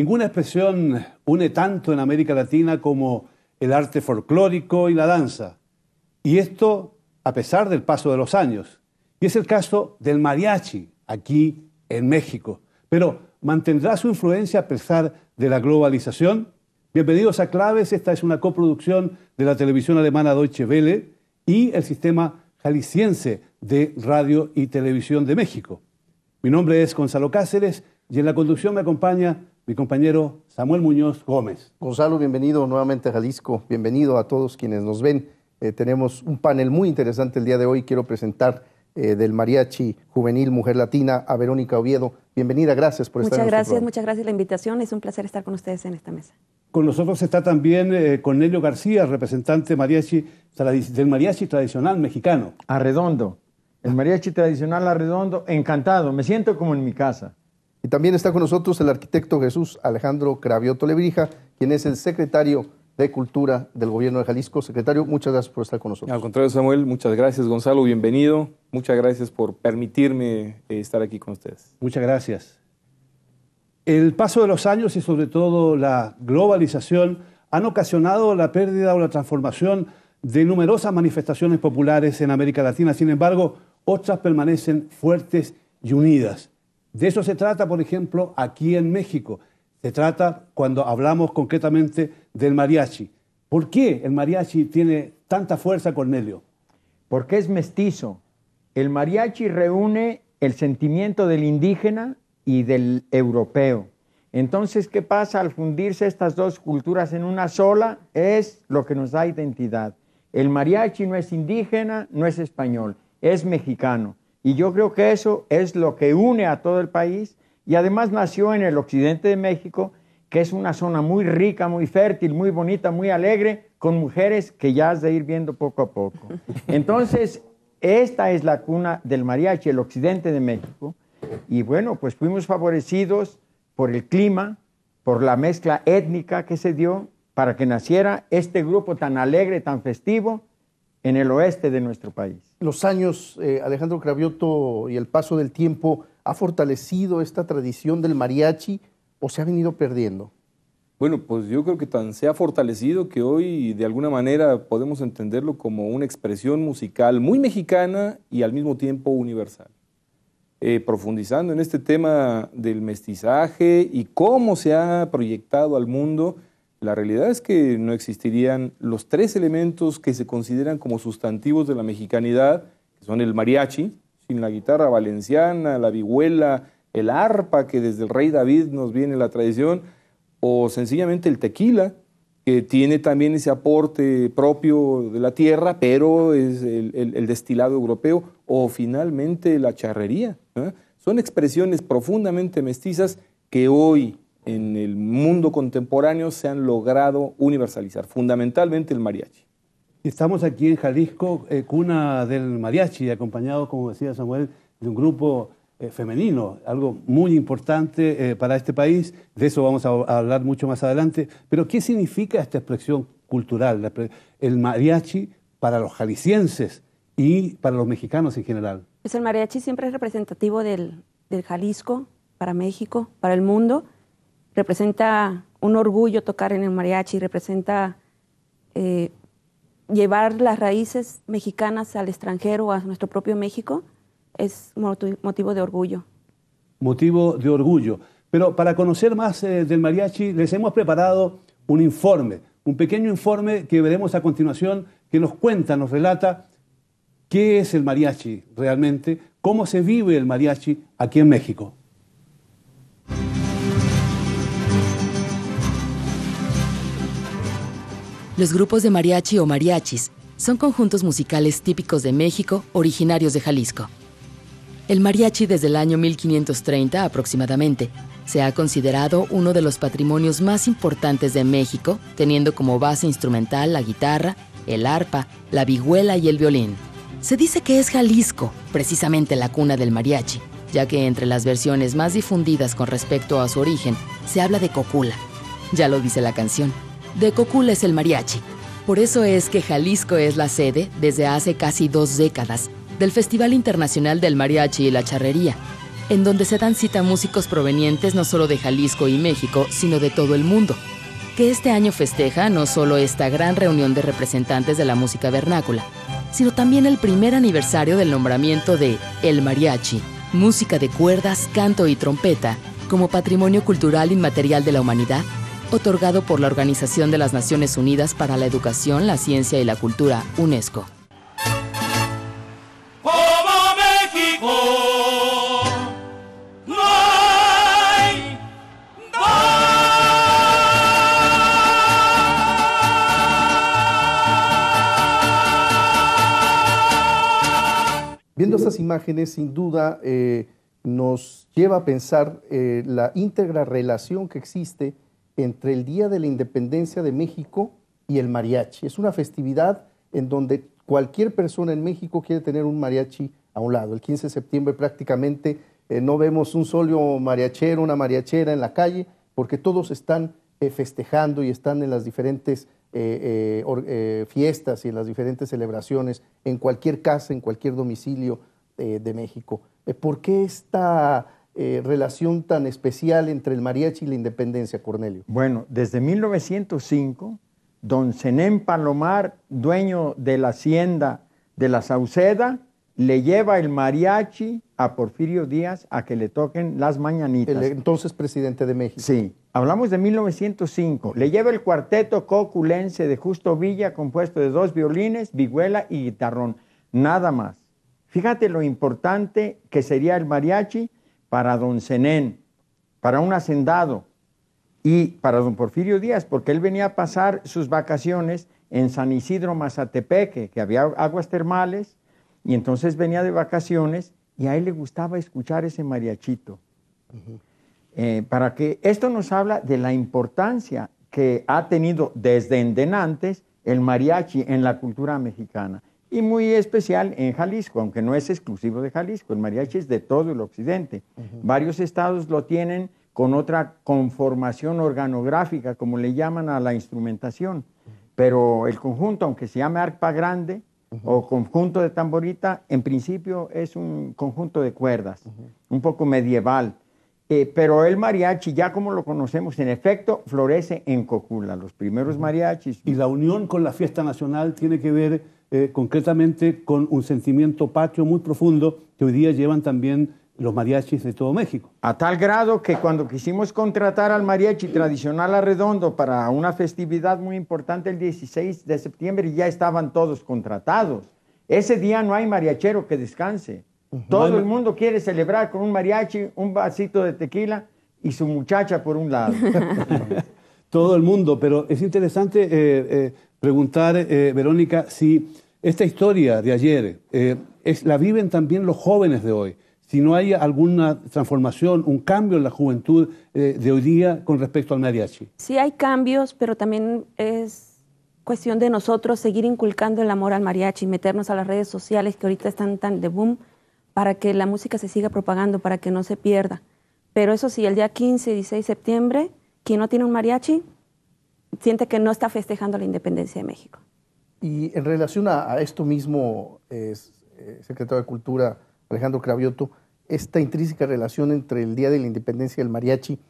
Ninguna expresión une tanto en América Latina como el arte folclórico y la danza. Y esto a pesar del paso de los años. Y es el caso del mariachi aquí en México. Pero ¿mantendrá su influencia a pesar de la globalización? Bienvenidos a Claves. Esta es una coproducción de la televisión alemana Deutsche Welle y el sistema jalisciense de radio y televisión de México. Mi nombre es Gonzalo Cáceres y en la conducción me acompaña mi compañero Samuel Muñoz Gómez. Gonzalo, bienvenido nuevamente a Jalisco, bienvenido a todos quienes nos ven. Eh, tenemos un panel muy interesante el día de hoy, quiero presentar eh, del Mariachi Juvenil Mujer Latina a Verónica Oviedo. Bienvenida, gracias por estar aquí. Muchas gracias, muchas gracias la invitación, es un placer estar con ustedes en esta mesa. Con nosotros está también eh, Cornelio García, representante mariachi, del mariachi tradicional mexicano. Arredondo, el mariachi tradicional arredondo, encantado, me siento como en mi casa. Y también está con nosotros el arquitecto Jesús Alejandro Cravioto Lebrija, quien es el secretario de Cultura del Gobierno de Jalisco. Secretario, muchas gracias por estar con nosotros. Al contrario, Samuel, muchas gracias. Gonzalo, bienvenido. Muchas gracias por permitirme eh, estar aquí con ustedes. Muchas gracias. El paso de los años y sobre todo la globalización han ocasionado la pérdida o la transformación de numerosas manifestaciones populares en América Latina. Sin embargo, otras permanecen fuertes y unidas. De eso se trata, por ejemplo, aquí en México. Se trata cuando hablamos concretamente del mariachi. ¿Por qué el mariachi tiene tanta fuerza, Cornelio? Porque es mestizo. El mariachi reúne el sentimiento del indígena y del europeo. Entonces, ¿qué pasa al fundirse estas dos culturas en una sola? Es lo que nos da identidad. El mariachi no es indígena, no es español, es mexicano. Y yo creo que eso es lo que une a todo el país y además nació en el occidente de México, que es una zona muy rica, muy fértil, muy bonita, muy alegre, con mujeres que ya has de ir viendo poco a poco. Entonces, esta es la cuna del mariachi, el occidente de México. Y bueno, pues fuimos favorecidos por el clima, por la mezcla étnica que se dio para que naciera este grupo tan alegre, tan festivo en el oeste de nuestro país. Los años, eh, Alejandro Cravioto, y el paso del tiempo, ¿ha fortalecido esta tradición del mariachi o se ha venido perdiendo? Bueno, pues yo creo que tan se ha fortalecido que hoy de alguna manera podemos entenderlo como una expresión musical muy mexicana y al mismo tiempo universal. Eh, profundizando en este tema del mestizaje y cómo se ha proyectado al mundo, la realidad es que no existirían los tres elementos que se consideran como sustantivos de la mexicanidad, que son el mariachi, sin la guitarra valenciana, la vihuela, el arpa, que desde el rey David nos viene la tradición, o sencillamente el tequila, que tiene también ese aporte propio de la tierra, pero es el, destilado europeo, o finalmente la charrería. Son expresiones profundamente mestizas que hoy en el mundo contemporáneo se han logrado universalizar, fundamentalmente el mariachi. Estamos aquí en Jalisco, eh, cuna del mariachi, acompañado, como decía Samuel, de un grupo eh, femenino, algo muy importante eh, para este país. De eso vamos a, hablar mucho más adelante. Pero, ¿qué significa esta expresión cultural, el mariachi para los jaliscienses y para los mexicanos en general? Pues el mariachi siempre es representativo del Jalisco, para México, para el mundo representa un orgullo tocar en el mariachi, representa eh, llevar las raíces mexicanas al extranjero, a nuestro propio México, es motivo de orgullo. Motivo de orgullo. Pero para conocer más eh, del mariachi, les hemos preparado un informe, un pequeño informe que veremos a continuación, que nos cuenta, nos relata qué es el mariachi realmente, cómo se vive el mariachi aquí en México. Los grupos de mariachi o mariachis son conjuntos musicales típicos de México, originarios de Jalisco. El mariachi desde el año 1530 aproximadamente se ha considerado uno de los patrimonios más importantes de México, teniendo como base instrumental la guitarra, el arpa, la vihuela y el violín. Se dice que es Jalisco, precisamente la cuna del mariachi, ya que entre las versiones más difundidas con respecto a su origen se habla de cocula. Ya lo dice la canción. De Cocula es el mariachi. Por eso es que Jalisco es la sede, desde hace casi dos décadas, del Festival Internacional del Mariachi y la Charrería, en donde se dan cita músicos provenientes no solo de Jalisco y México, sino de todo el mundo, que este año festeja no solo esta gran reunión de representantes de la música vernácula, sino también el primer aniversario del nombramiento de El Mariachi, música de cuerdas, canto y trompeta, como patrimonio cultural inmaterial de la humanidad otorgado por la Organización de las Naciones Unidas para la Educación, la Ciencia y la Cultura, UNESCO. Viendo estas imágenes, sin duda, eh, nos lleva a pensar eh, la íntegra relación que existe entre el Día de la Independencia de México y el mariachi. Es una festividad en donde cualquier persona en México quiere tener un mariachi a un lado. El 15 de septiembre prácticamente eh, no vemos un solo mariachero, una mariachera en la calle, porque todos están eh, festejando y están en las diferentes eh, fiestas y en las diferentes celebraciones, en cualquier casa, en cualquier domicilio de México. ¿Por qué esta eh, relación tan especial entre el mariachi y la independencia, Cornelio? Bueno, desde 1905, don Zenén Palomar, dueño de la hacienda de la Sauceda, le lleva el mariachi a Porfirio Díaz a que le toquen las mañanitas. El entonces presidente de México. Sí, hablamos de 1905. Le lleva el cuarteto coculense de Justo Villa, compuesto de dos violines, vihuela y guitarrón. Nada más. Fíjate lo importante que sería el mariachi para don Zenén, para un hacendado y para don Porfirio Díaz, porque él venía a pasar sus vacaciones en San Isidro Mazatepeque, que había aguas termales, y entonces venía de vacaciones y a él le gustaba escuchar ese mariachito. Eh, para que esto nos habla de la importancia que ha tenido desde endenantes el mariachi en la cultura mexicana y muy especial en Jalisco, aunque no es exclusivo de Jalisco, el mariachi es de todo el occidente. Varios estados lo tienen con otra conformación organográfica, como le llaman a la instrumentación, pero el conjunto, aunque se llame arpa grande o conjunto de tamborita, en principio es un conjunto de cuerdas, un poco medieval. Eh, pero el mariachi, ya como lo conocemos, en efecto, florece en Cocula, los primeros mariachis. Y la unión con la fiesta nacional tiene que ver eh, concretamente con un sentimiento patrio muy profundo que hoy día llevan también los mariachis de todo México. A tal grado que cuando quisimos contratar al mariachi tradicional Arredondo para una festividad muy importante el 16 de septiembre, ya estaban todos contratados. Ese día no hay mariachero que descanse. Todo el mundo quiere celebrar con un mariachi, un vasito de tequila y su muchacha por un lado. todo el mundo, pero es interesante eh, eh, preguntar, eh, Verónica, si esta historia de ayer eh, es, la viven también los jóvenes de hoy, si no hay alguna transformación, un cambio en la juventud eh, de hoy día con respecto al mariachi. Sí hay cambios, pero también es cuestión de nosotros seguir inculcando el amor al mariachi, meternos a las redes sociales que ahorita están tan de boom, para que la música se siga propagando, para que no se pierda. Pero eso sí, el día 15 y 16 de septiembre, quien no tiene un mariachi, siente que no está festejando la independencia de México. Y en relación a, esto mismo, eh, secretario de Cultura Alejandro Cravioto, esta intrínseca relación entre el Día de la Independencia y el mariachi,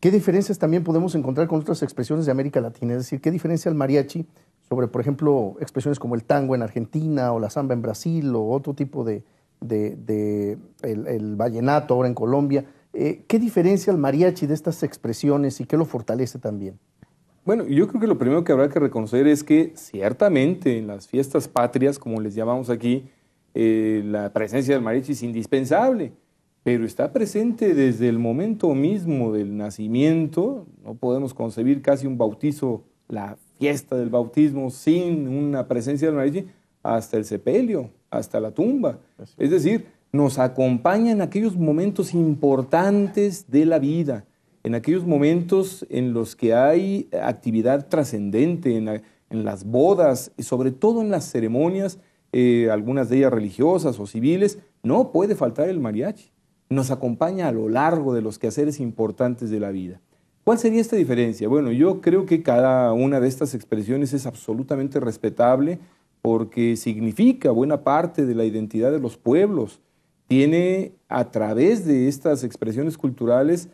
¿qué diferencias también podemos encontrar con otras expresiones de América Latina? Es decir, ¿qué diferencia el mariachi sobre, por ejemplo, expresiones como el tango en Argentina o la samba en Brasil o otro tipo de, el, vallenato ahora en Colombia? Eh, ¿Qué diferencia el mariachi de estas expresiones y qué lo fortalece también? Bueno, yo creo que lo primero que habrá que reconocer es que ciertamente en las fiestas patrias, como les llamamos aquí, eh, la presencia del mariachi es indispensable, pero está presente desde el momento mismo del nacimiento. No podemos concebir casi un bautizo, la fiesta del bautismo, sin una presencia del mariachi hasta el sepelio, hasta la tumba. Es decir, nos acompaña en aquellos momentos importantes de la vida en aquellos momentos en los que hay actividad trascendente, en, las bodas, y sobre todo en las ceremonias, eh, algunas de ellas religiosas o civiles, no puede faltar el mariachi. Nos acompaña a lo largo de los quehaceres importantes de la vida. ¿Cuál sería esta diferencia? Bueno, yo creo que cada una de estas expresiones es absolutamente respetable porque significa buena parte de la identidad de los pueblos. Tiene a través de estas expresiones culturales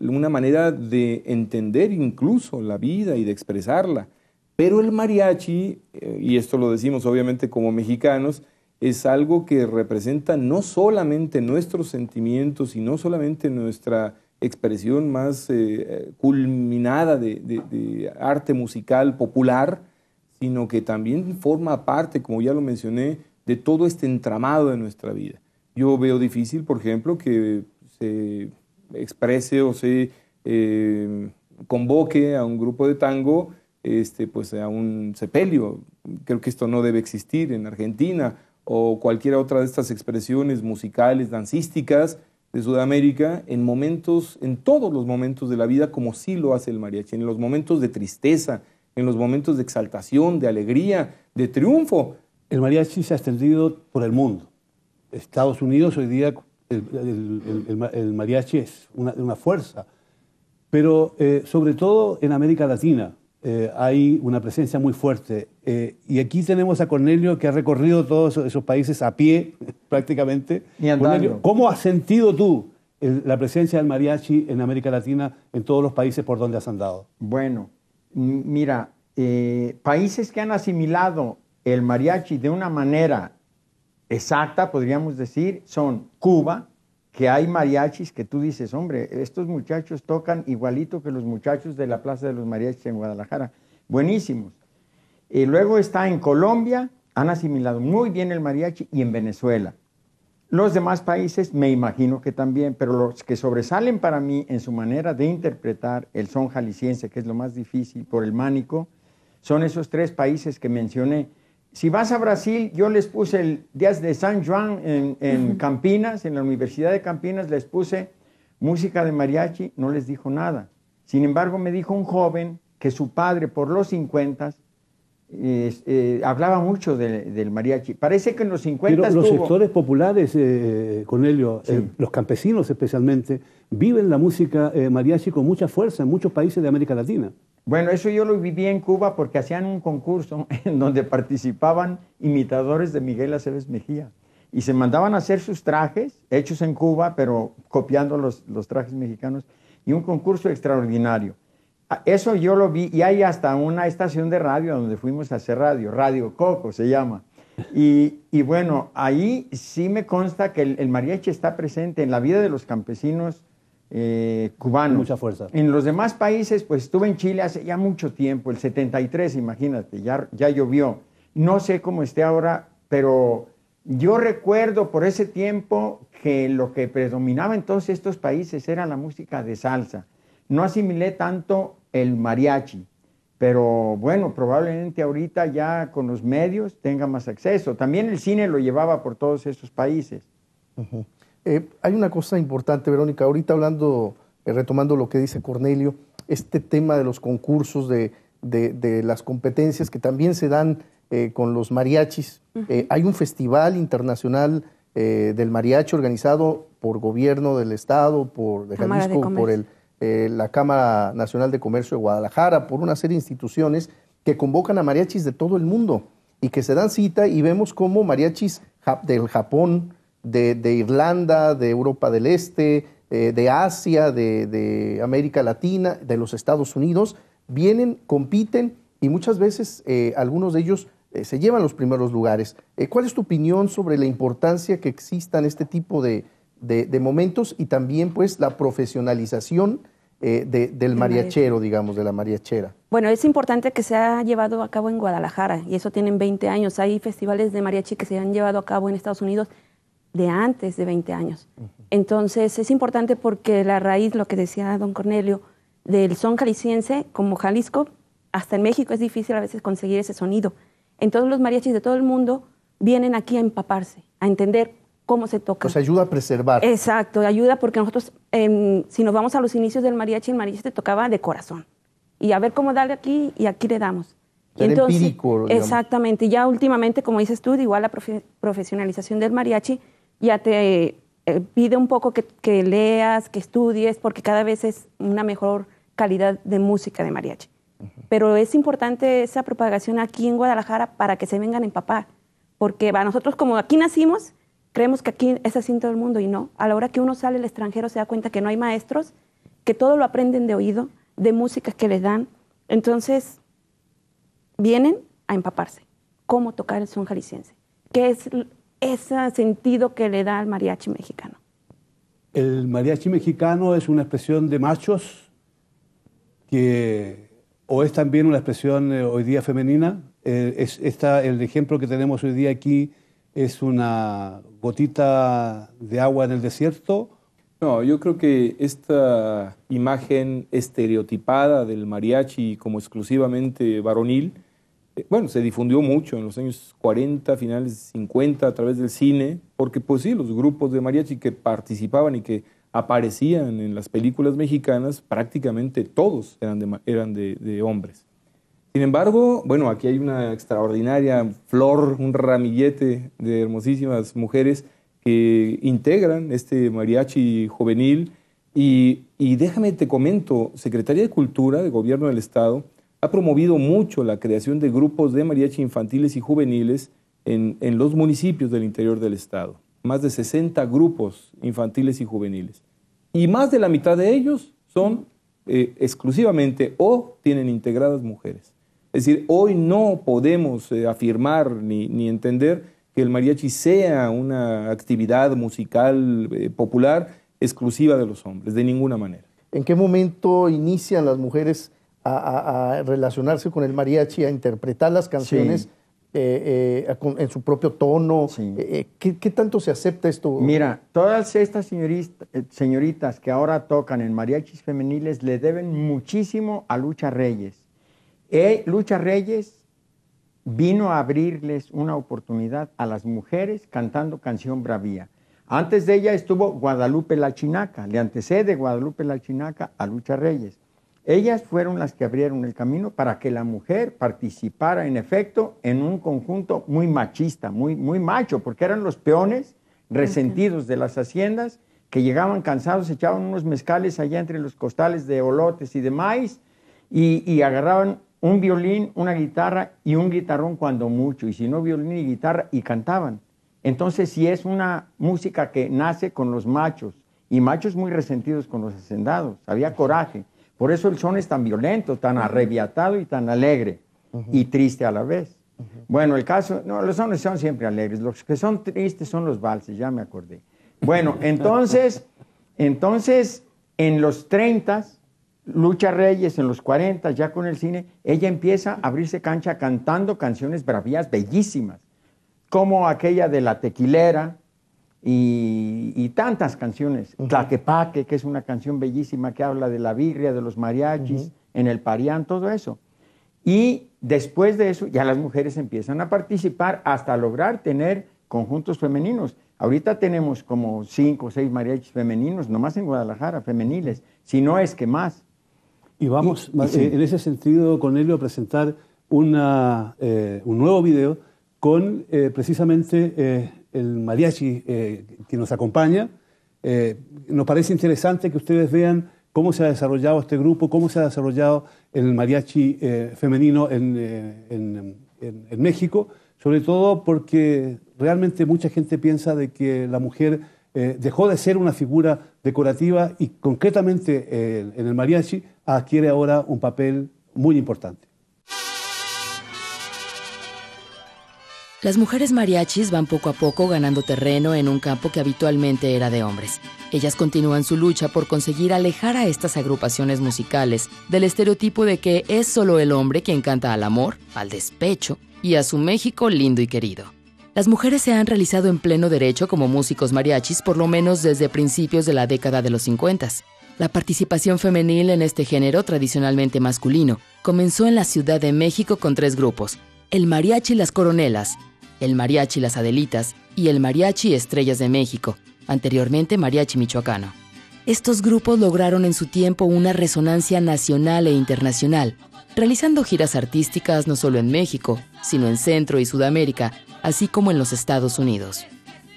una manera de entender incluso la vida y de expresarla. Pero el mariachi, eh, y esto lo decimos obviamente como mexicanos, es algo que representa no solamente nuestros sentimientos y no solamente nuestra expresión más eh, culminada de, de, arte musical popular, sino que también forma parte, como ya lo mencioné, de todo este entramado de nuestra vida. Yo veo difícil, por ejemplo, que se exprese o se eh, convoque a un grupo de tango, este, pues a un sepelio. Creo que esto no debe existir en Argentina o cualquier otra de estas expresiones musicales, dancísticas de Sudamérica en momentos, en todos los momentos de la vida, como sí lo hace el mariachi, en los momentos de tristeza, en los momentos de exaltación, de alegría, de triunfo. El mariachi se ha extendido por el mundo. Estados Unidos hoy día el, mariachi es una, fuerza, pero eh, sobre todo en América Latina eh, hay una presencia muy fuerte. Eh, y aquí tenemos a Cornelio que ha recorrido todos esos, países a pie prácticamente. Cornelio, ¿Cómo has sentido tú la presencia del mariachi en América Latina, en todos los países por donde has andado? Bueno, mira, países que han asimilado el mariachi de una manera exacta, podríamos decir, son Cuba, que hay mariachis que tú dices, hombre, estos muchachos tocan igualito que los muchachos de la Plaza de los Mariachis en Guadalajara, buenísimos. Y luego está en Colombia, han asimilado muy bien el mariachi, y en Venezuela. Los demás países me imagino que también, pero los que sobresalen para mí en su manera de interpretar el son jalisciense, que es lo más difícil por el mánico, son esos tres países que mencioné si vas a Brasil, yo les puse el Días de San Juan en, Campinas, en la Universidad de Campinas, les puse música de mariachi, no les dijo nada. Sin embargo, me dijo un joven que su padre, por los 50, eh, hablaba mucho del mariachi. Parece que en los 50 Pero los sectores populares, eh, Cornelio, eh, los campesinos especialmente, viven la música eh, mariachi con mucha fuerza en muchos países de América Latina. Bueno, eso yo lo viví en Cuba porque hacían un concurso en donde participaban imitadores de Miguel Aceves Mejía y se mandaban a hacer sus trajes, hechos en Cuba, pero copiando los, trajes mexicanos, y un concurso extraordinario. Ah, eso yo lo vi y hay hasta una estación de radio donde fuimos a hacer radio, Radio Coco se llama. Y, bueno, ahí sí me consta que el, el mariachi está presente en la vida de los campesinos eh, cubano. Mucha fuerza. En los demás países, pues estuve en Chile hace ya mucho tiempo, el 73, imagínate, ya, ya llovió. No sé cómo esté ahora, pero yo recuerdo por ese tiempo que lo que predominaba en todos estos países era la música de salsa. No asimilé tanto el mariachi, pero bueno, probablemente ahorita ya con los medios tenga más acceso. También el cine lo llevaba por todos esos países. Eh, hay una cosa importante, Verónica, ahorita hablando, eh, retomando lo que dice Cornelio, este tema de los concursos, de, las competencias que también se dan eh, con los mariachis. hay un festival internacional del mariachi organizado por gobierno del Estado, por Jalisco, por la Cámara Nacional de Comercio de Guadalajara, por una serie de instituciones que convocan a mariachis de todo el mundo y que se dan cita y vemos cómo mariachis del Japón, de, Irlanda, de Europa del Este, eh, de Asia, de, América Latina, de los Estados Unidos, vienen, compiten y muchas veces eh, algunos de ellos eh, se llevan los primeros lugares. ¿Cuál es tu opinión sobre la importancia que en este tipo de, momentos y también pues la profesionalización del mariachero, digamos, de la mariachera. Bueno, es importante que se ha llevado a cabo en Guadalajara, y eso tienen 20 años. Hay festivales de mariachi que se han llevado a cabo en Estados Unidos de antes de 20 años. Entonces es importante porque la raíz, lo que decía don Cornelio, del son jalisciense, como Jalisco, hasta en México es difícil a veces conseguir ese sonido. Entonces los mariachis de todo el mundo vienen aquí a empaparse, a entender cómo se toca. Pues ayuda a preservar. Exacto, ayuda porque nosotros, em, si nos vamos a los inicios del mariachi, el mariachi se tocaba de corazón. Y a ver cómo darle aquí y aquí le damos. Y Entonces, exactamente. Y ya últimamente, como dices tú, igual la profesionalización del mariachi, ya te eh, pide un poco que, leas, que estudies, porque cada vez es una mejor calidad de música de mariachi. Pero es importante esa propagación aquí en Guadalajara para que se vengan a empapar, porque nosotros como aquí nacimos, creemos que aquí es así en todo el mundo y no. A la hora que uno sale al extranjero se da cuenta que no hay maestros, que todo lo aprenden de oído, de música que les dan. Entonces, vienen a empaparse. ¿Cómo tocar el son jalisciense? ¿Qué es ese sentido que le da al mariachi mexicano. El mariachi mexicano es una expresión de machos que o es también una expresión eh, hoy día femenina. Eh, el ejemplo que tenemos hoy día aquí es una gotita de agua en el desierto. No, yo creo que esta imagen estereotipada del mariachi como exclusivamente varonil eh, bueno, se difundió mucho en los años 40, finales 50, a través del cine, porque pues sí, los grupos de mariachi que participaban y que aparecían en las películas mexicanas, prácticamente todos eran de, hombres. Sin embargo, bueno, aquí hay una extraordinaria flor, un ramillete de hermosísimas mujeres que integran este mariachi juvenil. Y, y déjame te comento, Secretaría de Cultura de Gobierno del Estado ha promovido mucho la creación de grupos de mariachi infantiles y juveniles en, los municipios del interior del estado. Más de 60 grupos infantiles y juveniles. Y más de la mitad de ellos son eh, exclusivamente o tienen integradas mujeres. Es decir, hoy no podemos eh, afirmar ni, entender que el mariachi sea una actividad musical eh, popular exclusiva de los hombres, de ninguna manera. ¿En qué momento inician las mujeres a, relacionarse con el mariachi, a interpretar las canciones. Eh, eh, en su propio tono. Eh, ¿qué, tanto se acepta esto? Mira, todas estas señoritas que ahora tocan en mariachis femeniles le deben muchísimo a Lucha Reyes. Lucha Reyes vino a abrirles una oportunidad a las mujeres cantando canción bravía. Antes de ella estuvo Guadalupe la Chinaca, le antecede Guadalupe la Chinaca a Lucha Reyes. Ellas fueron las que abrieron el camino para que la mujer participara, en efecto, en un conjunto muy machista, muy, muy macho, porque eran los peones resentidos de las haciendas que llegaban cansados, echaban unos mezcales allá entre los costales de olotes y de maíz y, agarraban un violín, una guitarra y un guitarrón cuando mucho, y si no violín y guitarra, y cantaban. Entonces, si es una música que nace con los machos, y machos muy resentidos con los hacendados, había coraje. Por eso el son es tan violento, tan arreviatado y tan alegre y triste a la vez. Bueno, el caso, no, los sones son siempre alegres, los que son tristes son los valses, ya me acordé. Bueno, entonces, entonces en los 30, Lucha Reyes, en los 40, ya con el cine, ella empieza a abrirse cancha cantando canciones bravías bellísimas, como aquella de la tequilera, y, tantas canciones. la -huh. que es una canción bellísima que habla de la birria, de los mariachis, en el parián, todo eso. Y después de eso ya las mujeres empiezan a participar hasta lograr tener conjuntos femeninos. Ahorita tenemos como cinco o seis mariachis femeninos, nomás en Guadalajara, femeniles, si no es que más. Y vamos, eh, en ese sentido, con Cornelio, a presentar una, eh, un nuevo video con eh, precisamente el mariachi eh, que nos acompaña. Eh, nos parece interesante que ustedes vean cómo se ha desarrollado este grupo, cómo se ha desarrollado el mariachi eh, femenino en, en, México, sobre todo porque realmente mucha gente piensa de que la mujer dejó de ser una figura decorativa y concretamente en el mariachi adquiere ahora un papel muy importante. Las mujeres mariachis van poco a poco ganando terreno en un campo que habitualmente era de hombres. Ellas continúan su lucha por conseguir alejar a estas agrupaciones musicales del estereotipo de que es solo el hombre quien canta al amor, al despecho y a su México lindo y querido. Las mujeres se han realizado en pleno derecho como músicos mariachis por lo menos desde principios de la década de los 50. La participación femenil en este género tradicionalmente masculino comenzó en la Ciudad de México con tres grupos, el Mariachi y Las Coronelas, el Mariachi Las Adelitas y el Mariachi Estrellas de México, anteriormente Mariachi Michoacano. Estos grupos lograron en su tiempo una resonancia nacional e internacional, realizando giras artísticas no solo en México, sino en Centro y Sudamérica, así como en los Estados Unidos.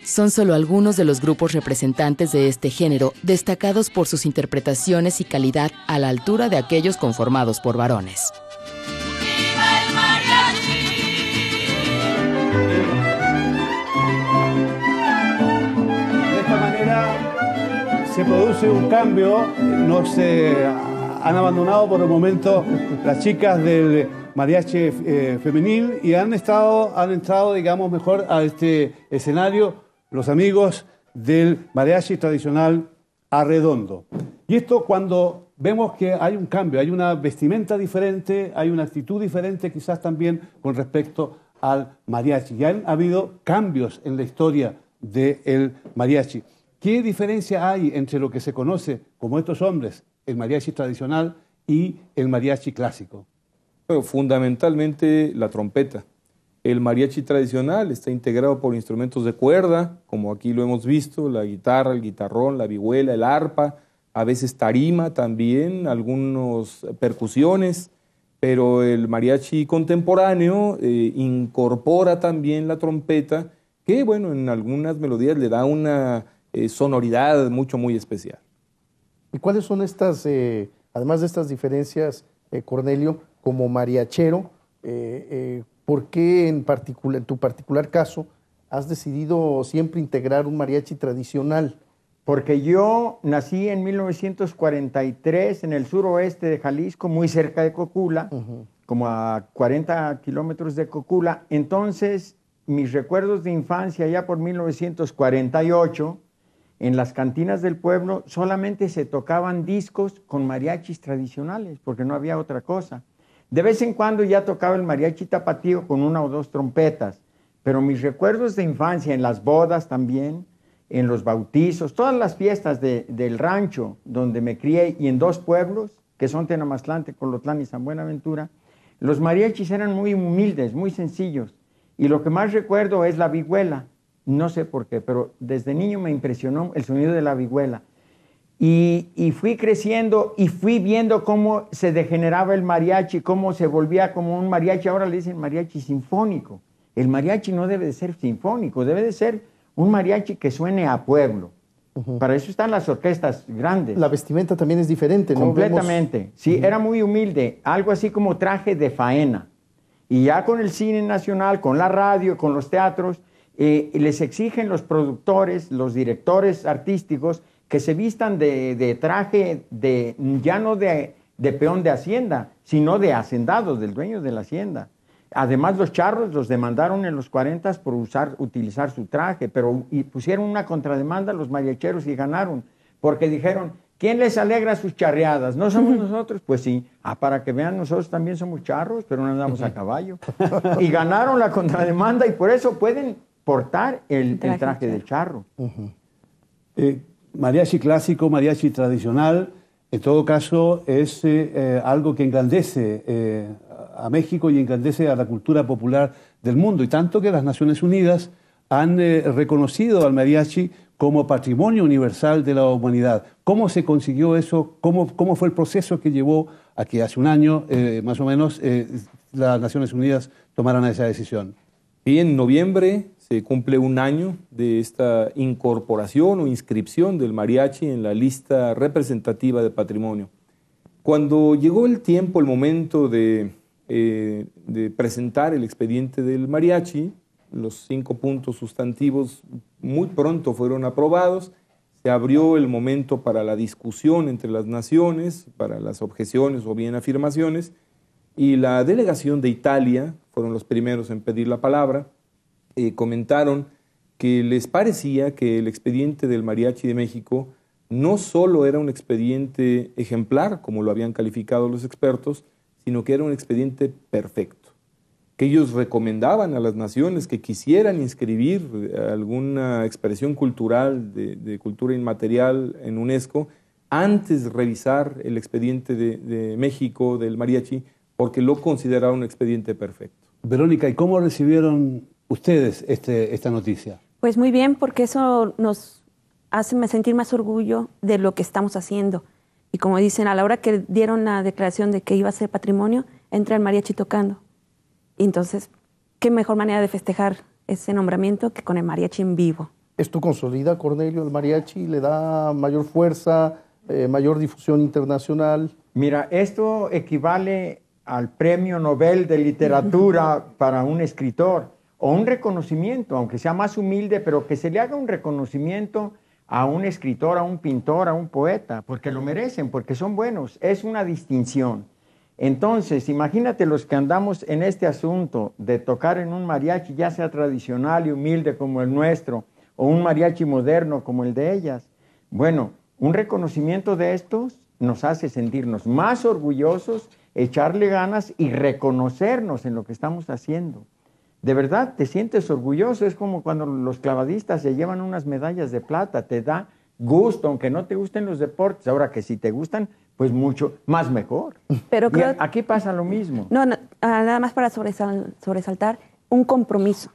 Son solo algunos de los grupos representantes de este género, destacados por sus interpretaciones y calidad a la altura de aquellos conformados por varones. se produce un cambio, no se han abandonado por el momento las chicas del mariachi eh, femenil y han estado, han entrado, digamos, mejor a este escenario los amigos del mariachi tradicional arredondo. Y esto cuando vemos que hay un cambio, hay una vestimenta diferente, hay una actitud diferente quizás también con respecto al mariachi. Ya han habido cambios en la historia del mariachi. ¿Qué diferencia hay entre lo que se conoce como estos hombres, el mariachi tradicional y el mariachi clásico? fundamentalmente la trompeta. El mariachi tradicional está integrado por instrumentos de cuerda, como aquí lo hemos visto, la guitarra, el guitarrón, la vihuela, el arpa, a veces tarima también, algunas percusiones, pero el mariachi contemporáneo eh, incorpora también la trompeta, que bueno, en algunas melodías le da una eh, sonoridad, mucho, muy especial. ¿Y cuáles son estas, eh, además de estas diferencias, eh, Cornelio, como mariachero, por qué en, particular, en tu particular caso has decidido siempre integrar un mariachi tradicional? Porque yo nací en 1943 en el suroeste de Jalisco, muy cerca de Cocula, como a 40 kilómetros de Cocula. Entonces, mis recuerdos de infancia, ya por 1948, en las cantinas del pueblo solamente se tocaban discos con mariachis tradicionales, porque no había otra cosa. De vez en cuando ya tocaba el mariachi tapatío con una o dos trompetas, pero mis recuerdos de infancia, en las bodas también, en los bautizos, todas las fiestas del rancho donde me crié y en dos pueblos, que son Tenamastlante, Colotlán y San Buenaventura, los mariachis eran muy humildes, muy sencillos. Y lo que más recuerdo es la vihuela, no sé por qué, pero desde niño me impresionó el sonido de la vihuela. Y, fui creciendo y fui viendo cómo se degeneraba el mariachi, cómo se volvía como un mariachi. Ahora le dicen mariachi sinfónico. El mariachi no debe de ser sinfónico, debe de ser un mariachi que suene a pueblo. Para eso están las orquestas grandes. La vestimenta también es diferente, Completamente. Sí, era muy humilde, algo así como traje de faena. Y ya con el cine nacional, con la radio, con los teatros, eh, les exigen los productores, los directores artísticos, que se vistan de, traje, de, ya no de, peón de hacienda, sino de hacendados, del dueño de la hacienda. Además, los charros los demandaron en los 40 por usar, utilizar su traje, pero y pusieron una contrademanda a los mariacheros y ganaron, porque dijeron, ¿quién les alegra sus charreadas? ¿No somos nosotros? Pues sí, ah, para que vean, nosotros también somos charros, pero no andamos a caballo. Y ganaron la contrademanda y por eso pueden portar el, traje, del charro. Eh, mariachi clásico, mariachi tradicional, en todo caso es eh, eh, algo que engrandece a México y engrandece a la cultura popular del mundo, y tanto que las Naciones Unidas han reconocido al mariachi como patrimonio universal de la humanidad. ¿Cómo se consiguió eso? ¿Cómo, cómo fue el proceso que llevó a que hace un año, más o menos, las Naciones Unidas tomaran esa decisión? Y en noviembre se cumple un año de esta incorporación o inscripción del mariachi en la lista representativa de patrimonio. Cuando llegó el tiempo, el momento de, eh, de presentar el expediente del mariachi, los cinco puntos sustantivos muy pronto fueron aprobados, se abrió el momento para la discusión entre las naciones, para las objeciones o bien afirmaciones, y la delegación de Italia fueron los primeros en pedir la palabra, eh, comentaron que les parecía que el expediente del Mariachi de México no solo era un expediente ejemplar, como lo habían calificado los expertos, sino que era un expediente perfecto, que ellos recomendaban a las naciones que quisieran inscribir eh, alguna expresión cultural de, cultura inmaterial en UNESCO, antes de revisar el expediente de, México, del mariachi, porque lo consideraba un expediente perfecto. Verónica, ¿y cómo recibieron ustedes este, esta noticia? Pues muy bien, porque eso nos hace sentir más orgullo de lo que estamos haciendo. Y como dicen, a la hora que dieron la declaración de que iba a ser patrimonio, entra el mariachi tocando. Y entonces, qué mejor manera de festejar ese nombramiento que con el mariachi en vivo. Esto consolida, Cornelio, el mariachi, le da mayor fuerza, eh, mayor difusión internacional. Mira, esto equivale al Premio Nobel de Literatura para un escritor o un reconocimiento, aunque sea más humilde, pero que se le haga un reconocimiento a un escritor, a un pintor, a un poeta, porque lo merecen, porque son buenos, es una distinción. Entonces, imagínate los que andamos en este asunto de tocar en un mariachi, ya sea tradicional y humilde como el nuestro, o un mariachi moderno como el de ellas. Bueno, un reconocimiento de estos nos hace sentirnos más orgullosos, echarle ganas y reconocernos en lo que estamos haciendo de verdad te sientes orgulloso. Es como cuando los clavadistas se llevan unas medallas de plata, te da gusto, aunque no te gusten los deportes. Ahora que si te gustan, pues mucho más mejor. Pero aquí pasa lo mismo. No, ah, nada más para sobresaltar un compromiso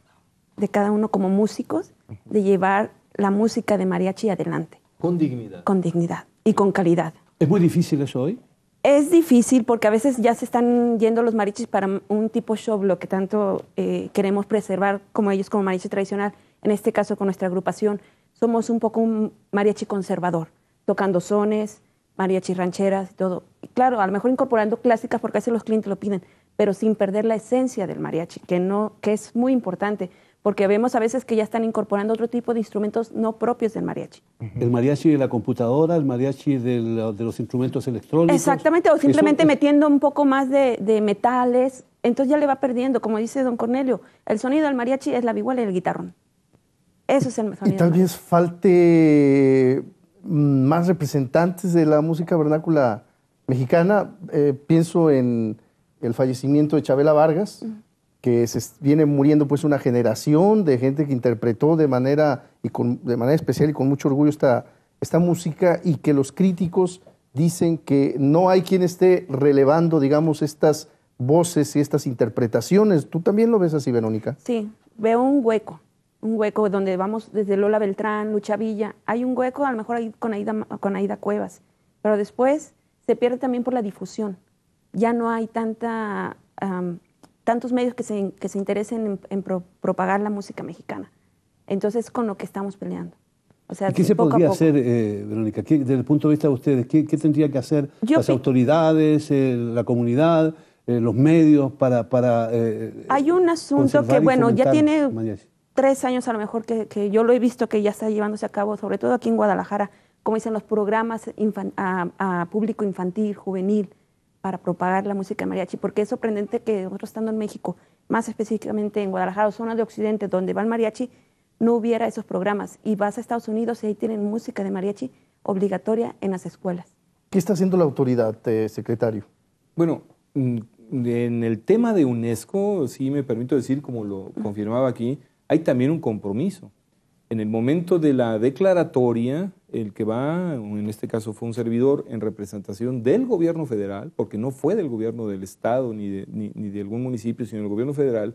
de cada uno como músicos de llevar la música de mariachi adelante. Con dignidad. Con dignidad y con calidad. ¿Es muy difícil eso hoy? Es difícil porque a veces ya se están yendo los marichis para un tipo show, lo que tanto eh, queremos preservar como ellos, como mariachi tradicional. En este caso, con nuestra agrupación, somos un poco un mariachi conservador, tocando sones, mariachi rancheras y todo. claro, a lo mejor incorporando clásicas porque a veces los clientes lo piden, pero sin perder la esencia del mariachi, que, no, que es muy importante porque vemos a veces que ya están incorporando otro tipo de instrumentos no propios del mariachi. El mariachi de la computadora, el mariachi de, los instrumentos electrónicos. Exactamente, o simplemente metiendo un poco más de, metales, entonces ya le va perdiendo, como dice don Cornelio, el sonido del mariachi es la vihuela y el guitarrón. Eso es el sonido. Y tal vez falte mm, más representantes de la música vernácula mexicana. Eh, pienso en el fallecimiento de Chabela Vargas que se viene muriendo pues una generación de gente que interpretó de manera, y con, de manera especial y con mucho orgullo esta, esta música y que los críticos dicen que no hay quien esté relevando, digamos, estas voces y estas interpretaciones. ¿Tú también lo ves así, Verónica? Sí, veo un hueco, un hueco donde vamos desde Lola Beltrán, Lucha Villa. Hay un hueco, a lo mejor ahí con Aida, con Aida Cuevas, pero después se pierde también por la difusión. Ya no hay tanta tantos medios que se, que se interesen en, propagar la música mexicana. Entonces, con lo que estamos peleando. O sea, ¿Qué se podría hacer, eh, Verónica? desde el punto de vista de ustedes, ¿qué, qué tendría que hacer las autoridades, eh, la comunidad, eh, los medios para... para Hay un asunto que, bueno, ya tiene tres años a lo mejor que, que, yo lo he visto que ya está llevándose a cabo, sobre todo aquí en Guadalajara, como dicen los programas a, público infantil, juvenil, para propagar la música de mariachi, porque es sorprendente que nosotros estando en México, más específicamente en Guadalajara zona de Occidente, donde va el mariachi, no hubiera esos programas. Y vas a Estados Unidos y ahí tienen música de mariachi obligatoria en las escuelas. ¿Qué está haciendo la autoridad, eh, secretario? Bueno, mm, en el tema de UNESCO, sí me permito decir, como lo confirmaba aquí, hay también un compromiso en el momento de la declaratoria, el que va, en este caso fue un servidor en representación del gobierno federal, porque no fue del gobierno del Estado ni de, algún municipio, sino del gobierno federal,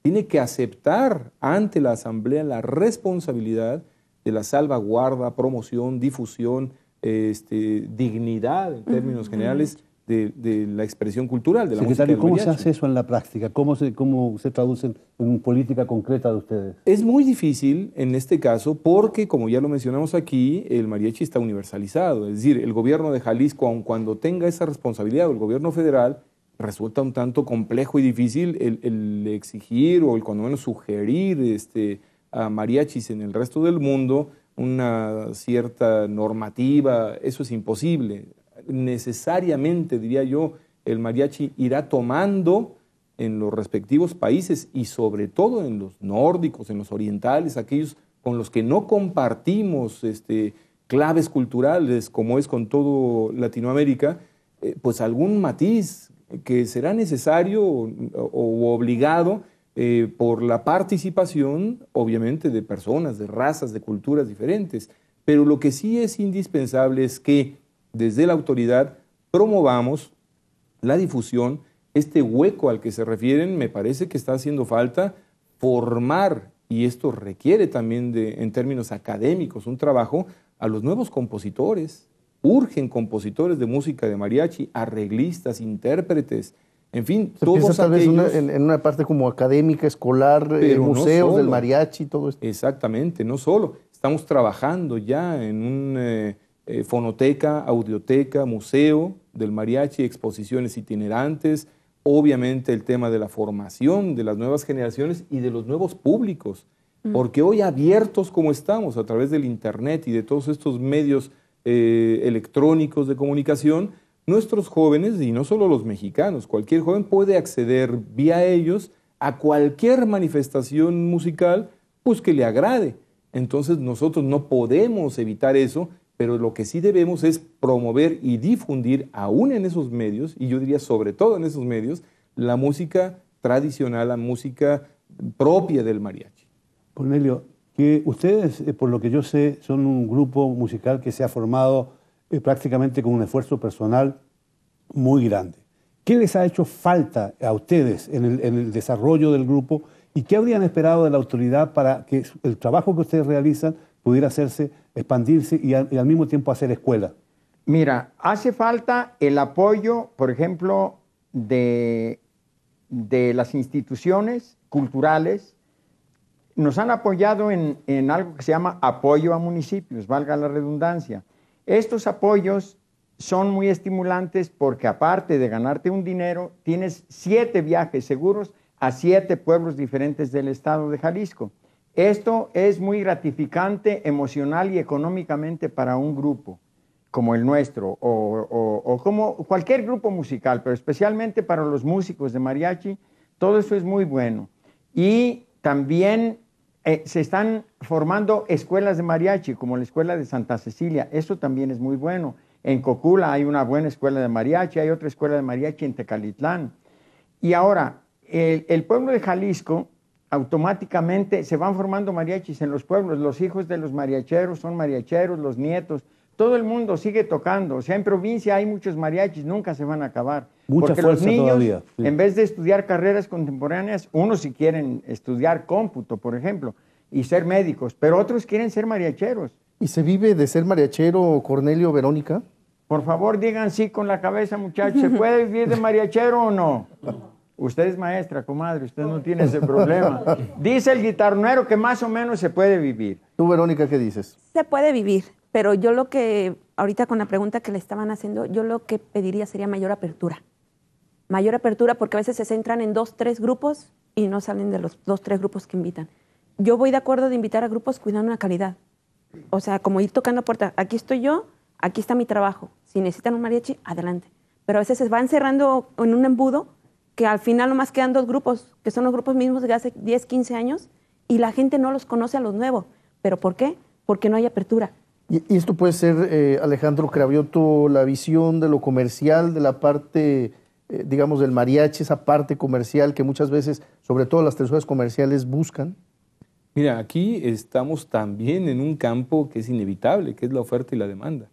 tiene que aceptar ante la Asamblea la responsabilidad de la salvaguarda, promoción, difusión, este, dignidad en términos generales de, la expresión cultural de la Secretario, ¿Cómo se hace eso en la práctica? ¿Cómo se, cómo se traduce en política concreta de ustedes? Es muy difícil en este caso porque, como ya lo mencionamos aquí, el mariachi está universalizado. Es decir, el gobierno de Jalisco, aun cuando tenga esa responsabilidad, o el gobierno federal, resulta un tanto complejo y difícil el, exigir o el cuando menos sugerir este, a mariachis en el resto del mundo una cierta normativa, eso es imposible necesariamente, diría yo, el mariachi irá tomando en los respectivos países y sobre todo en los nórdicos, en los orientales, aquellos con los que no compartimos este, claves culturales, como es con todo Latinoamérica, eh, pues algún matiz que será necesario o, obligado eh, por la participación, obviamente, de personas, de razas, de culturas diferentes. Pero lo que sí es indispensable es que desde la autoridad promovamos la difusión, este hueco al que se refieren, me parece que está haciendo falta formar, y esto requiere también de, en términos académicos un trabajo, a los nuevos compositores. Urgen compositores de música de mariachi, arreglistas, intérpretes, en fin, todo en, una parte como académica, escolar, eh, museos del mariachi, todo esto. Exactamente, no solo. Estamos trabajando ya en un eh, eh, fonoteca, audioteca, museo del mariachi, exposiciones itinerantes, obviamente el tema de la formación de las nuevas generaciones y de los nuevos públicos, mm. porque hoy abiertos como estamos a través del Internet y de todos estos medios eh, electrónicos de comunicación, nuestros jóvenes, y no solo los mexicanos, cualquier joven puede acceder vía ellos a cualquier manifestación musical pues que le agrade. Entonces nosotros no podemos evitar eso pero lo que sí debemos es promover y difundir, aún en esos medios, y yo diría sobre todo en esos medios, la música tradicional, la música propia del mariachi. Cornelio, que ustedes, eh, por lo que yo sé, son un grupo musical que se ha formado eh, prácticamente con un esfuerzo personal muy grande. ¿Qué les ha hecho falta a ustedes en el, en el desarrollo del grupo y qué habrían esperado de la autoridad para que el trabajo que ustedes realizan pudiera hacerse, expandirse y, al mismo tiempo hacer escuela? Mira, hace falta el apoyo, por ejemplo, de, las instituciones culturales. Nos han apoyado en algo que se llama apoyo a municipios, valga la redundancia. Estos apoyos son muy estimulantes porque aparte de ganarte un dinero, tienes siete viajes seguros a siete pueblos diferentes del estado de Jalisco. Esto es muy gratificante emocional y económicamente para un grupo como el nuestro o, como cualquier grupo musical, pero especialmente para los músicos de mariachi, todo eso es muy bueno. Y también eh, se están formando escuelas de mariachi, como la escuela de Santa Cecilia, eso también es muy bueno. En Cocula hay una buena escuela de mariachi, hay otra escuela de mariachi en Tecalitlán. Y ahora, el pueblo de Jalisco automáticamente se van formando mariachis en los pueblos, los hijos de los mariacheros son mariacheros, los nietos, todo el mundo sigue tocando, o sea, en provincia hay muchos mariachis, nunca se van a acabar. Porque los niños, en vez de estudiar carreras contemporáneas, unos si quieren estudiar cómputo, por ejemplo, y ser médicos, pero otros quieren ser mariacheros. ¿Y se vive de ser mariachero Cornelio Verónica? Por favor, digan sí con la cabeza, muchachos. ¿Se puede vivir de mariachero o no? Usted es maestra, comadre, usted no tiene ese problema. Dice el guitarronero que más o menos se puede vivir. Tú, Verónica, ¿qué dices? Se puede vivir, pero yo lo que, ahorita con la pregunta que le estaban haciendo, yo lo que pediría sería mayor apertura. Mayor apertura porque a veces se centran en dos, tres grupos y no salen de los dos, tres grupos que invitan. Yo voy de acuerdo de invitar a grupos cuidando la calidad. O sea, como ir tocando puerta. Aquí estoy yo, aquí está mi trabajo. Si necesitan un mariachi, adelante. Pero a veces se van cerrando en un embudo que al final nomás quedan dos grupos, que son los grupos mismos de hace 10, 15 años, y la gente no los conoce a los nuevos. ¿Pero por qué? Porque no hay apertura. Y, esto puede ser, eh, Alejandro Cravioto, la visión de lo comercial, de la parte, eh, digamos, del mariachi, esa parte comercial que muchas veces, sobre todo las tesoras comerciales, buscan. Mira, aquí estamos también en un campo que es inevitable, que es la oferta y la demanda.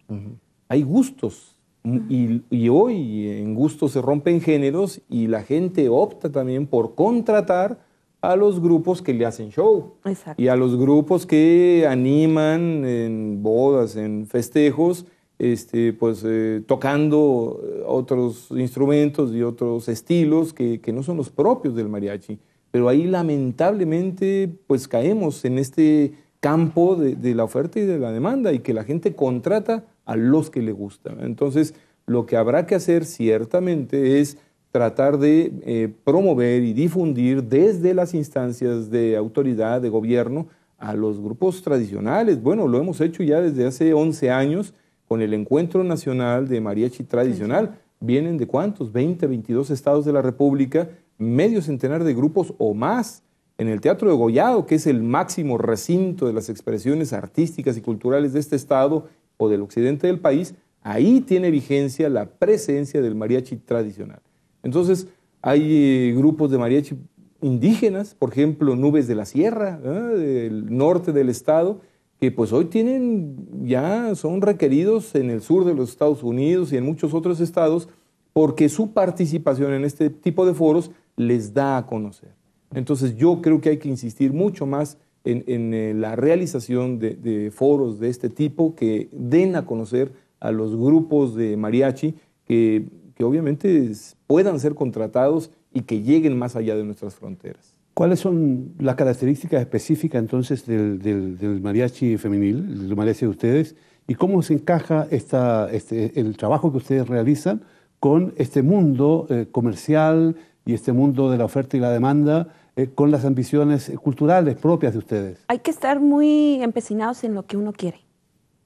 Hay gustos y, hoy en gusto se rompen géneros y la gente opta también por contratar a los grupos que le hacen show. Y a los grupos que animan en bodas, en festejos, este, pues eh, tocando eh, otros instrumentos y otros estilos que, no son los propios del mariachi. Pero ahí lamentablemente pues caemos en este campo de la oferta y de la demanda y que la gente contrata a los que le gustan. Entonces, lo que habrá que hacer ciertamente es tratar de eh, promover y difundir desde las instancias de autoridad, de gobierno, a los grupos tradicionales. Bueno, lo hemos hecho ya desde hace 11 años con el Encuentro Nacional de Mariachi Tradicional. Vienen de cuántos? 20, 22 estados de la República, medio centenar de grupos o más. En el Teatro de Gollado, que es el máximo recinto de las expresiones artísticas y culturales de este estado o del occidente del país, ahí tiene vigencia la presencia del mariachi tradicional. Entonces, hay eh, grupos de mariachi indígenas, por ejemplo, Nubes de la Sierra, ¿eh? del norte del estado, que pues hoy tienen, ya son requeridos en el sur de los Estados Unidos y en muchos otros estados, porque su participación en este tipo de foros les da a conocer. Entonces yo creo que hay que insistir mucho más en, eh, la realización de, foros de este tipo que den a conocer a los grupos de mariachi que, obviamente puedan ser contratados y que lleguen más allá de nuestras fronteras. ¿Cuáles son las características específicas entonces del, mariachi femenil, del mariachi de ustedes? ¿Y cómo se encaja este, el trabajo que ustedes realizan con este mundo eh, comercial y este mundo de la oferta y la demanda eh, con las ambiciones eh, culturales propias de ustedes? Hay que estar muy empecinados en lo que uno quiere,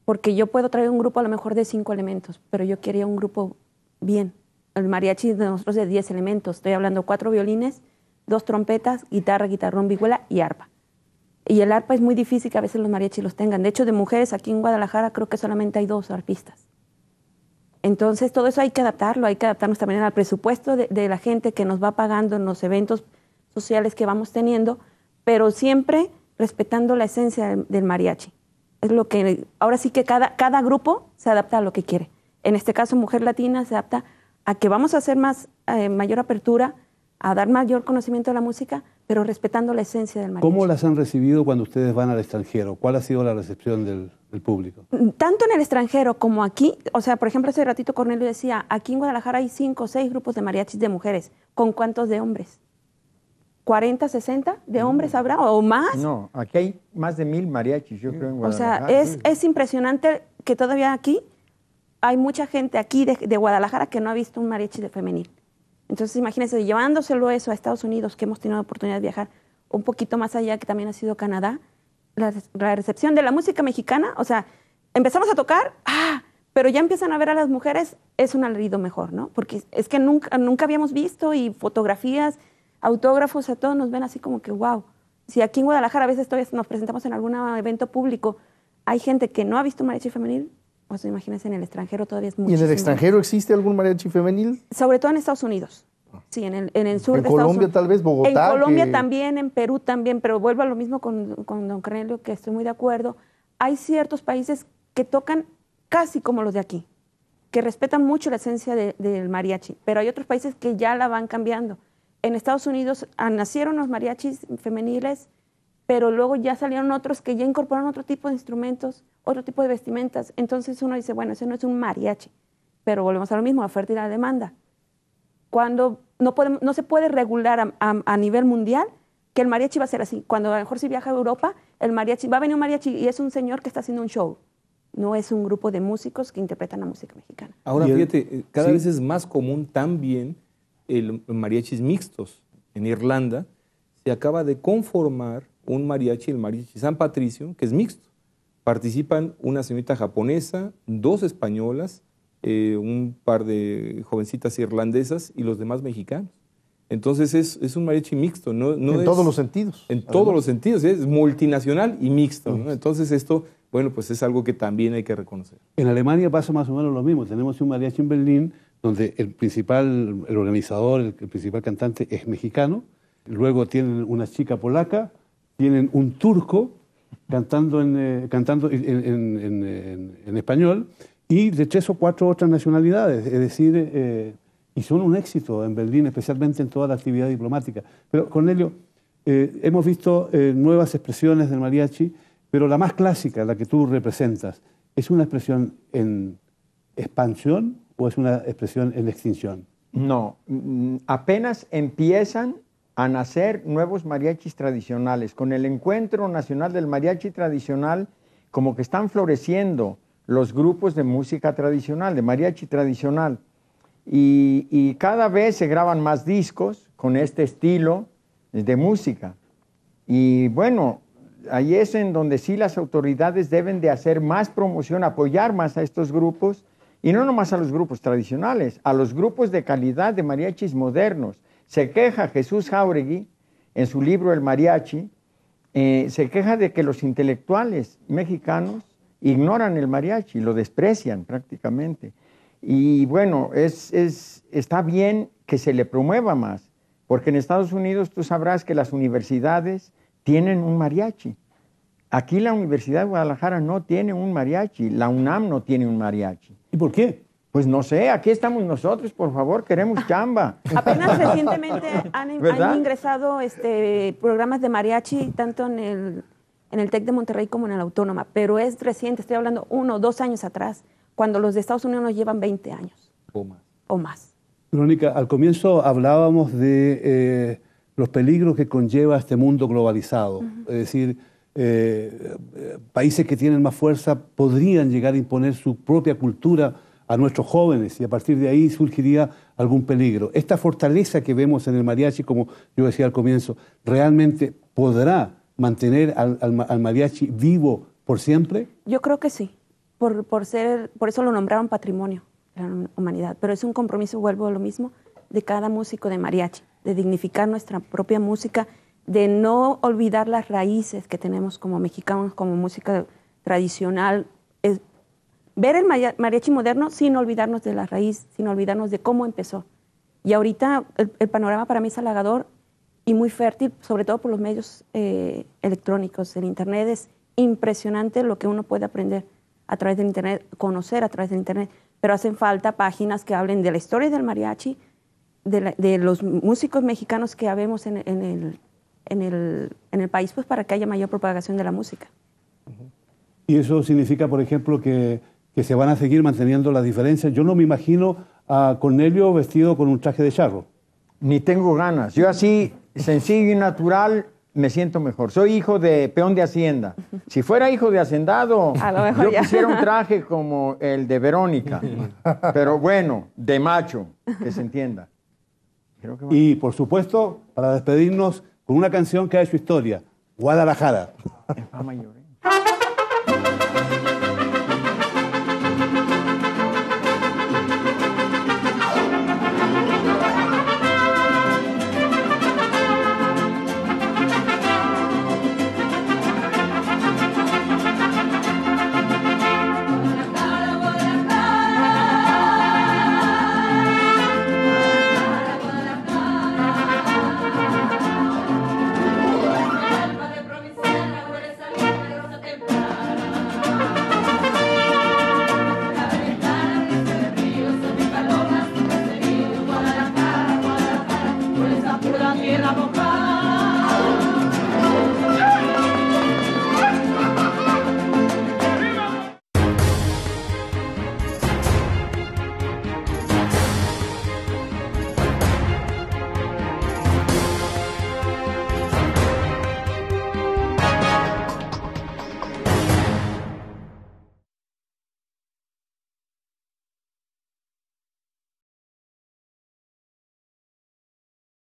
porque yo puedo traer un grupo a lo mejor de cinco elementos, pero yo quería un grupo bien. El mariachi de nosotros de diez elementos, estoy hablando cuatro violines, dos trompetas, guitarra, guitarrón, vihuela y arpa. Y el arpa es muy difícil que a veces los mariachis los tengan. De hecho, de mujeres aquí en Guadalajara creo que solamente hay dos arpistas. Entonces, todo eso hay que adaptarlo, hay que adaptarnos también al presupuesto de la gente que nos va pagando en los eventos sociales que vamos teniendo, pero siempre respetando la esencia del, mariachi. Es lo que ahora sí que cada, cada grupo se adapta a lo que quiere. En este caso, Mujer Latina se adapta a que vamos a hacer más, eh, mayor apertura, a dar mayor conocimiento de la música, pero respetando la esencia del mariachi. ¿Cómo las han recibido cuando ustedes van al extranjero? ¿Cuál ha sido la recepción del, del público? Mm, tanto en el extranjero como aquí, o sea, por ejemplo, hace ratito Cornelio decía, aquí en Guadalajara hay cinco o seis grupos de mariachis de mujeres, con cuántos de hombres. 40, 60 de hombres habrá o más. No, aquí hay más de mil mariachis, yo creo, en Guadalajara. O sea, es, es impresionante que todavía aquí hay mucha gente aquí de, Guadalajara que no ha visto un mariachi de femenil. Entonces, imagínense, llevándoselo eso a Estados Unidos, que hemos tenido la oportunidad de viajar un poquito más allá, que también ha sido Canadá, la, recepción de la música mexicana, o sea, empezamos a tocar, ¡ah! pero ya empiezan a ver a las mujeres, es un alarido mejor, ¿no? Porque es que nunca, nunca habíamos visto y fotografías autógrafos, a todos nos ven así como que, wow. Si aquí en Guadalajara a veces todavía nos presentamos en algún evento público, hay gente que no ha visto mariachi femenil, pues imagínense, en el extranjero todavía es mucho. ¿Y en el extranjero existe algún mariachi femenil? Sobre todo en Estados Unidos. Sí, en el, sur de Colombia, Estados Unidos. tal vez, Bogotá. En Colombia también, en Perú también, pero vuelvo a lo mismo con, don Cornelio, que estoy muy de acuerdo. Hay ciertos países que tocan casi como los de aquí, que respetan mucho la esencia del mariachi, pero hay otros países que ya la van cambiando en Estados Unidos ah, nacieron los mariachis femeniles, pero luego ya salieron otros que ya incorporaron otro tipo de instrumentos, otro tipo de vestimentas. Entonces uno dice, bueno, ese no es un mariachi, pero volvemos a lo mismo, oferta y la demanda. Cuando no, podemos, no se puede regular a, nivel mundial que el mariachi va a ser así. Cuando a lo mejor si viaja a Europa, el mariachi, va a venir un mariachi y es un señor que está haciendo un show no es un grupo de músicos que interpretan la música mexicana. Ahora, fíjate, eh, cada vez es más común también el mariachis mixtos. En Irlanda se acaba de conformar un mariachi, el mariachi San Patricio, que es mixto. Participan una señorita japonesa, dos españolas, eh, un par de jovencitas irlandesas y los demás mexicanos. Entonces es, un mariachi mixto. No, no en todos los sentidos. En todos los sentidos, es multinacional y mixto. Entonces esto, bueno, pues es algo que también hay que reconocer. En Alemania pasa más o menos lo mismo. Tenemos un mariachi en Berlín donde el principal, el organizador, el, principal cantante es mexicano, luego tienen una chica polaca, tienen un turco cantando en, eh, cantando español y de tres o cuatro otras nacionalidades, es decir, eh, y son un éxito en Berlín, especialmente en toda la actividad diplomática. Pero, Cornelio, eh, hemos visto nuevas expresiones del mariachi, pero la más clásica, la que tú representas, es una expresión en expansión o es una expresión en extinción? No, mm, apenas empiezan a nacer nuevos mariachis tradicionales. Con el encuentro nacional del mariachi tradicional, como que están floreciendo los grupos de música tradicional, de mariachi tradicional. Y, y cada vez se graban más discos con este estilo de música. Y bueno, ahí es en donde sí las autoridades deben de hacer más promoción, apoyar más a estos grupos y no nomás a los grupos tradicionales, a los grupos de calidad de mariachis modernos. Se queja Jesús Jauregui en su libro El Mariachi, eh, se queja de que los intelectuales mexicanos ignoran el mariachi, lo desprecian prácticamente. Y bueno, es, está bien que se le promueva más, porque en Estados Unidos tú sabrás que las universidades tienen un mariachi. Aquí la Universidad de Guadalajara no tiene un mariachi, la UNAM no tiene un mariachi. ¿Y por qué? Pues no sé, aquí estamos nosotros, por favor, queremos chamba. Apenas recientemente han, ingresado este, programas de mariachi, tanto en el, en el TEC de Monterrey como en el Autónoma, pero es reciente, estoy hablando uno, dos años atrás, cuando los de Estados Unidos nos llevan 20 años. O más. O Verónica, al comienzo hablábamos de eh, los peligros que conlleva este mundo globalizado, es decir, eh, países que tienen más fuerza podrían llegar a imponer su propia cultura a nuestros jóvenes y a partir de ahí surgiría algún peligro. Esta fortaleza que vemos en el mariachi, como yo decía al comienzo, realmente podrá mantener al, mariachi vivo por siempre? Yo creo que sí, por, por, ser, por eso lo nombraron patrimonio de la humanidad, pero es un compromiso, vuelvo a lo mismo, de cada músico de mariachi, de dignificar nuestra propia música de no olvidar las raíces que tenemos como mexicanos, como música tradicional, es ver el mariachi moderno sin olvidarnos de la raíz, sin olvidarnos de cómo empezó. Y ahorita el, panorama para mí es halagador y muy fértil, sobre todo por los medios eh, electrónicos. El Internet es impresionante lo que uno puede aprender a través del Internet, conocer a través del Internet, pero hacen falta páginas que hablen de la historia del mariachi, de, los músicos mexicanos que habemos en, en el en el, en el país pues, para que haya mayor propagación de la música. ¿Y eso significa, por ejemplo, que, que se van a seguir manteniendo las diferencias? Yo no me imagino a Cornelio vestido con un traje de charro. Ni tengo ganas. Yo así, sencillo y natural, me siento mejor. Soy hijo de peón de Hacienda. Si fuera hijo de hacendado, yo ya. quisiera un traje como el de Verónica. Pero bueno, de macho, que se entienda. Y por supuesto, para despedirnos, con una canción que ha hecho historia, Guadalajara.